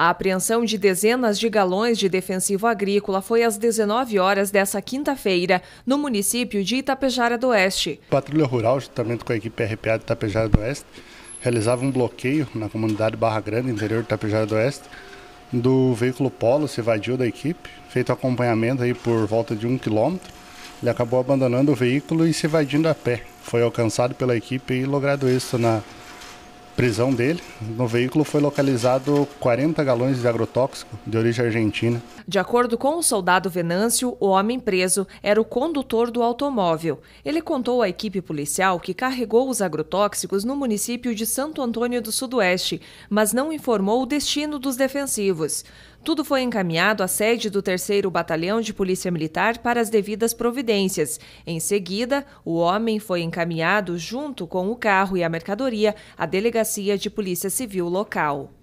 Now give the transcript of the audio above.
A apreensão de dezenas de galões de defensivo agrícola foi às 19 horas dessa quinta-feira, no município de Itapejara do Oeste. Patrulha Rural, juntamente com a equipe RPA de Itapejara do Oeste, realizava um bloqueio na comunidade Barra Grande, interior de Itapejara do Oeste, do veículo Polo se evadiu da equipe, feito acompanhamento aí por volta de um quilômetro. Ele acabou abandonando o veículo e se evadindo a pé. Foi alcançado pela equipe e logrado isso na prisão dele. No veículo foi localizado 40 galões de agrotóxico de origem argentina. De acordo com o soldado Venâncio, o homem preso era o condutor do automóvel. Ele contou à equipe policial que carregou os agrotóxicos no município de Santo Antônio do Sudoeste, mas não informou o destino dos defensivos. Tudo foi encaminhado à sede do 3 Batalhão de Polícia Militar para as devidas providências. Em seguida, o homem foi encaminhado, junto com o carro e a mercadoria, à Delegacia de Polícia Civil local.